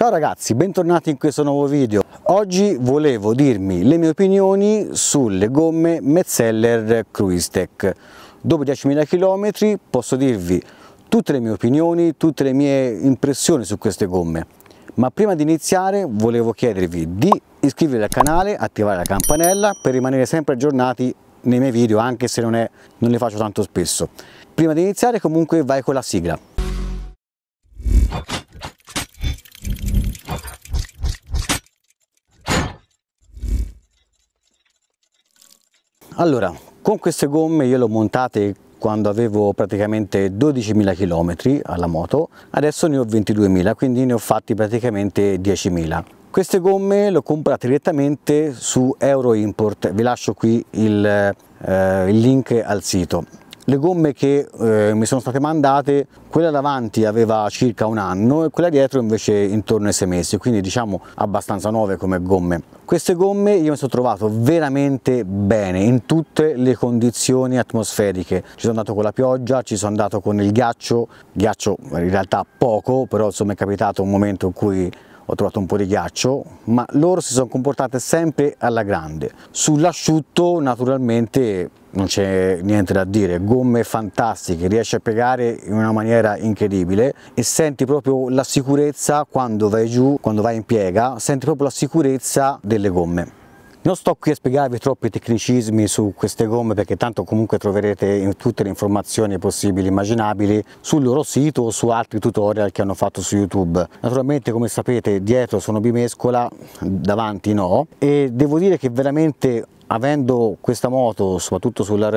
Ciao ragazzi, bentornati in questo nuovo video. Oggi volevo dirmi le mie opinioni sulle gomme Metzeler Cruise Tech. Dopo 10.000 km posso dirvi tutte le mie opinioni, tutte le mie impressioni su queste gomme. Ma prima di iniziare volevo chiedervi di iscrivervi al canale, attivare la campanella per rimanere sempre aggiornati nei miei video anche se non, è, non li faccio tanto spesso. Prima di iniziare comunque vai con la sigla. Allora, con queste gomme io le ho montate quando avevo praticamente 12.000 km alla moto, adesso ne ho 22.000, quindi ne ho fatti praticamente 10.000. Queste gomme le ho comprate direttamente su Euro Import, vi lascio qui il, eh, il link al sito le gomme che eh, mi sono state mandate, quella davanti aveva circa un anno e quella dietro invece intorno ai sei mesi, quindi diciamo abbastanza nuove come gomme. Queste gomme io mi sono trovato veramente bene in tutte le condizioni atmosferiche, ci sono andato con la pioggia, ci sono andato con il ghiaccio, ghiaccio in realtà poco, però insomma è capitato un momento in cui ho trovato un po' di ghiaccio, ma loro si sono comportate sempre alla grande. Sull'asciutto naturalmente non c'è niente da dire, gomme fantastiche, riesci a piegare in una maniera incredibile e senti proprio la sicurezza quando vai giù, quando vai in piega, senti proprio la sicurezza delle gomme. Non sto qui a spiegarvi troppi tecnicismi su queste gomme perché tanto comunque troverete tutte le informazioni possibili e immaginabili sul loro sito o su altri tutorial che hanno fatto su YouTube. Naturalmente come sapete dietro sono bimescola, davanti no e devo dire che veramente avendo questa moto soprattutto sulla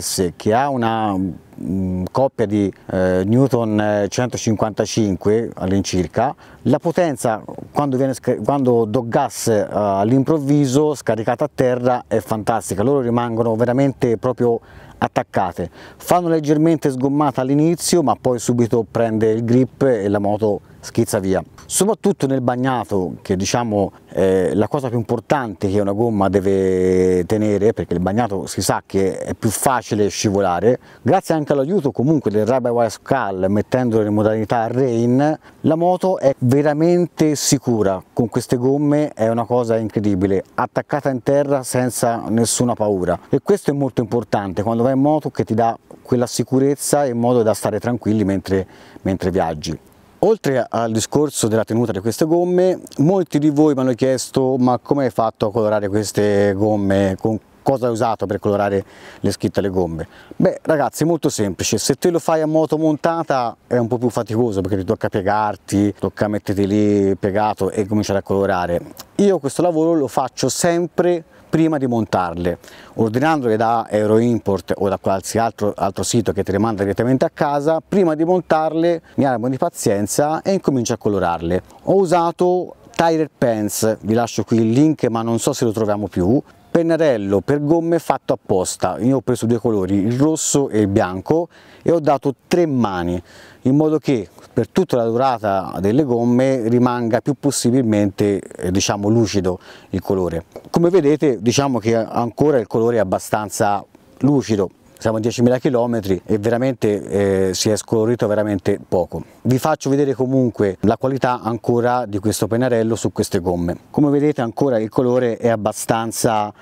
S che ha una mm, coppia di eh, newton 155 eh, all'incirca la potenza quando, viene, quando doggas eh, all'improvviso scaricata a terra è fantastica loro rimangono veramente proprio attaccate fanno leggermente sgommata all'inizio ma poi subito prende il grip e la moto schizza via. Soprattutto nel bagnato, che diciamo è eh, la cosa più importante che una gomma deve tenere, perché il bagnato si sa che è più facile scivolare, grazie anche all'aiuto comunque del Rabbi Wise Cal, mettendolo in modalità rain, la moto è veramente sicura, con queste gomme è una cosa incredibile, attaccata in terra senza nessuna paura. E questo è molto importante quando vai in moto che ti dà quella sicurezza in modo da stare tranquilli mentre, mentre viaggi. Oltre al discorso della tenuta di queste gomme, molti di voi mi hanno chiesto ma come hai fatto a colorare queste gomme, con cosa hai usato per colorare le scritte alle gomme? Beh ragazzi è molto semplice, se te lo fai a moto montata è un po' più faticoso perché ti tocca piegarti, tocca metterti lì piegato e cominciare a colorare. Io questo lavoro lo faccio sempre prima di montarle, ordinandole da Euroimport o da qualsiasi altro, altro sito che te le manda direttamente a casa, prima di montarle mi armo di pazienza e incomincio a colorarle. Ho usato Tired Pants, vi lascio qui il link ma non so se lo troviamo più, pennarello per gomme fatto apposta io ho preso due colori il rosso e il bianco e ho dato tre mani in modo che per tutta la durata delle gomme rimanga più possibilmente eh, diciamo lucido il colore come vedete diciamo che ancora il colore è abbastanza lucido siamo a 10.000 km e veramente eh, si è scolorito veramente poco. Vi faccio vedere comunque la qualità ancora di questo pennarello su queste gomme. Come vedete ancora il colore è abbastanza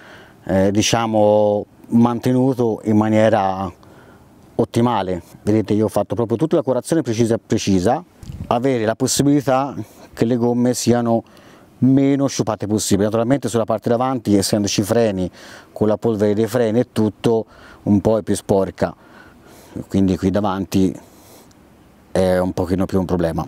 eh, diciamo mantenuto in maniera ottimale. Vedete io ho fatto proprio tutta la curazione precisa precisa, avere la possibilità che le gomme siano meno sciupate possibile. Naturalmente sulla parte davanti, essendoci freni, con la polvere dei freni e tutto, un po' è più sporca, quindi qui davanti è un pochino più un problema.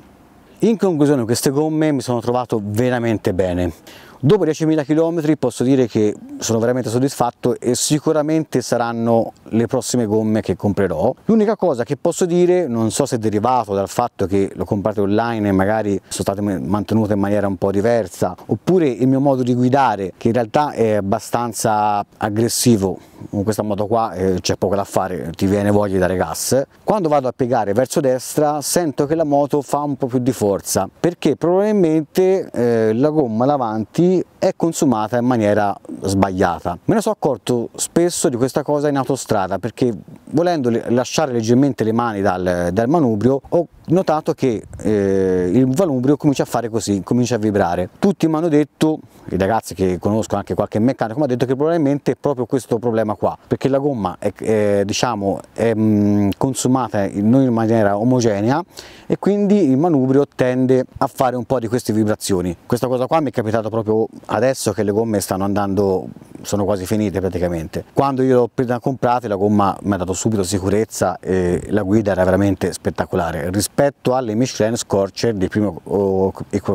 In conclusione queste gomme mi sono trovato veramente bene. Dopo 10.000 km posso dire che sono veramente soddisfatto e sicuramente saranno le prossime gomme che comprerò. L'unica cosa che posso dire, non so se è derivato dal fatto che l'ho comprato online e magari sono state mantenute in maniera un po' diversa, oppure il mio modo di guidare che in realtà è abbastanza aggressivo, con questa moto qua eh, c'è poco da fare, ti viene voglia di dare gas. Quando vado a piegare verso destra sento che la moto fa un po' più di forza perché probabilmente eh, la gomma davanti è consumata in maniera sbagliata. Me ne sono accorto spesso di questa cosa in autostrada perché volendo lasciare leggermente le mani dal, dal manubrio ho notato che eh, il valumbrio comincia a fare così, comincia a vibrare. Tutti mi hanno detto, i ragazzi che conosco anche qualche meccanico, mi ha detto che probabilmente è proprio questo problema qua, perché la gomma è, è diciamo, è mh, mm, consumata in, in maniera omogenea e quindi il manubrio tende a fare un po' di queste vibrazioni. Questa cosa qua mi è capitata proprio adesso che le gomme stanno andando sono quasi finite praticamente. Quando io l'ho presa comprate la gomma mi ha dato subito sicurezza e la guida era veramente spettacolare. Rispetto alle Michelin Scorcher di primo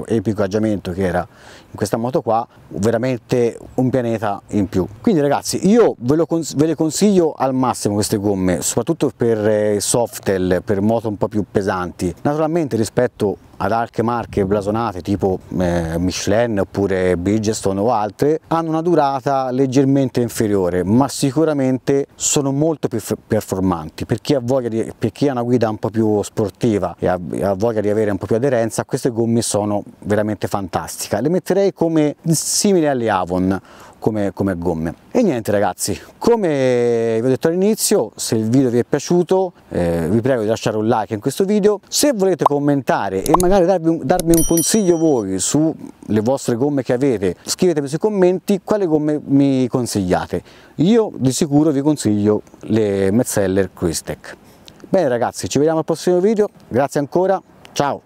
equipaggiamento che era in questa moto qua, veramente un pianeta in più. Quindi ragazzi io ve, lo cons ve le consiglio al massimo queste gomme, soprattutto per eh, softel, per moto un po' più pesanti. Naturalmente rispetto ad arche marche blasonate tipo eh, Michelin oppure Bridgestone o altre hanno una durata leggermente inferiore ma sicuramente sono molto più performanti per chi ha voglia di per chi ha una guida un po' più sportiva e ha, ha voglia di avere un po' più aderenza queste gomme sono veramente fantastiche le metterei come simili alle Avon come, come gomme. E niente ragazzi, come vi ho detto all'inizio, se il video vi è piaciuto eh, vi prego di lasciare un like in questo video, se volete commentare e magari darvi un, darmi un consiglio voi sulle vostre gomme che avete, scrivetemi sui commenti quale gomme mi consigliate. Io di sicuro vi consiglio le Metzeller Quistec. Bene ragazzi, ci vediamo al prossimo video, grazie ancora, ciao!